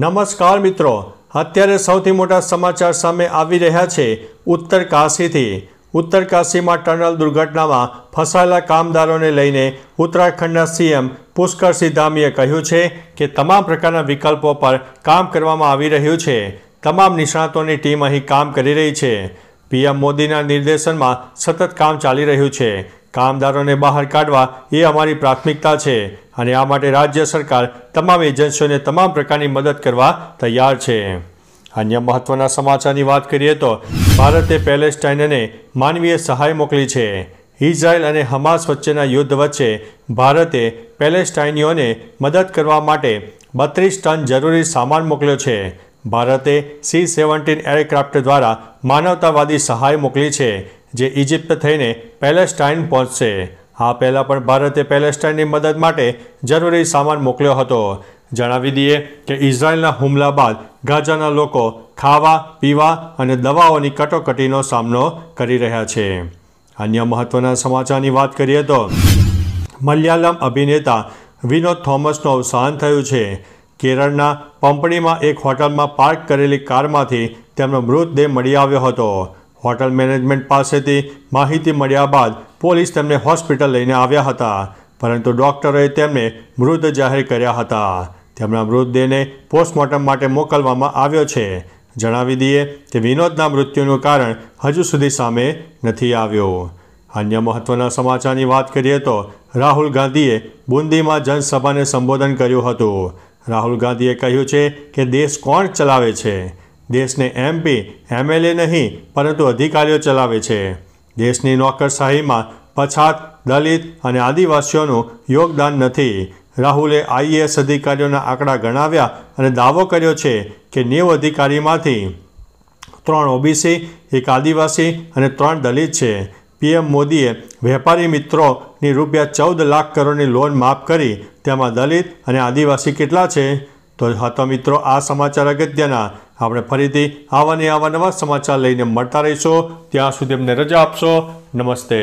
નમસ્કાર મિત્રો અત્યારે સૌથી મોટા સમાચાર સામે આવી રહ્યા છે ઉત્તરકાશીથી ઉત્તરકાશીમાં ઉત્તર ટનલ દુર્ઘટનામાં ફસાયેલા કામદારોને લઈને ઉત્તરાખંડના સીએમ પુષ્કર સિધામીએ કહ્યું છે કે તમામ પ્રકારના વિકલ્પો પર કામ કરવામાં આવી રહ્યું છે તમામ નિષ્ણાતોની ટીમ અહીં કામ કરી રહી છે પીએમ મોદીના નિર્દેશનમાં સતત કામ ચાલી રહ્યું છે કામદારોને બહાર કાઢવા એ અમારી પ્રાથમિકતા છે અને આ માટે રાજ્ય સરકાર તમામ એજન્સીઓને તમામ પ્રકારની મદદ કરવા તૈયાર છે અન્ય મહત્વના સમાચારની વાત કરીએ તો ભારતે પેલેસ્ટાઇનને માનવીય સહાય મોકલી છે ઇઝરાયલ અને હમાસ વચ્ચેના યુદ્ધ વચ્ચે ભારતે પેલેસ્ટાઇનીઓને મદદ કરવા માટે બત્રીસ ટન જરૂરી સામાન મોકલ્યો છે ભારતે સી સેવન્ટીન એરક્રાફ્ટ દ્વારા માનવતાવાદી સહાય મોકલી છે જે ઇજિપ્ત થઈને પેલેસ્ટાઇન પહોંચશે આ પહેલાં પણ ભારતે પેલેસ્ટાઇનની મદદ માટે જરૂરી સામાન મોકલ્યો હતો જણાવી દઈએ કે ઇઝરાયલના હુમલા બાદ ગાજાના લોકો ખાવા પીવા અને દવાઓની કટોકટીનો સામનો કરી રહ્યા છે અન્ય મહત્વના સમાચારની વાત કરીએ તો મલયાલમ અભિનેતા વિનોદ થોમસનું અવસાન થયું છે કેરળના પંપણીમાં એક હોટલમાં પાર્ક કરેલી કારમાંથી તેમનો મૃતદેહ મળી આવ્યો હતો હોટલ મેનેજમેન્ટ પાસેથી માહિતી મળ્યા બાદ પોલીસ તેમને હોસ્પિટલ લઈને આવ્યા હતા પરંતુ ડૉક્ટરોએ તેમને મૃત જાહેર કર્યા હતા તેમના મૃતદેહને પોસ્ટમોર્ટમ માટે મોકલવામાં આવ્યો છે જણાવી દઈએ કે વિનોદના મૃત્યુનું કારણ હજુ સુધી સામે નથી આવ્યું અન્ય મહત્વના સમાચારની વાત કરીએ તો રાહુલ ગાંધીએ બુંદીમાં જનસભાને સંબોધન કર્યું હતું રાહુલ ગાંધીએ કહ્યું છે કે દેશ કોણ ચલાવે છે દેશને એમપી એમએલએ નહીં પરંતુ અધિકારીઓ ચલાવે છે દેશની નોકરશાહીમાં પછાત દલિત અને આદિવાસીઓનું યોગદાન નથી રાહુલે આઈએએસ અધિકારીઓના આંકડા ગણાવ્યા અને દાવો કર્યો છે કે નેવ અધિકારીમાંથી ત્રણ ઓબીસી એક આદિવાસી અને ત્રણ દલિત છે પીએમ મોદીએ વેપારી મિત્રોની રૂપિયા ચૌદ લાખ કરોડની લોન માફ કરી તેમાં દલિત અને આદિવાસી કેટલા છે તો હતા મિત્રો આ સમાચાર અગત્યના આપણે ફરીથી આવા ને આવા નવા સમાચાર લઈને મળતા રહીશું ત્યાં સુધી અમને રજા આપશો નમસ્તે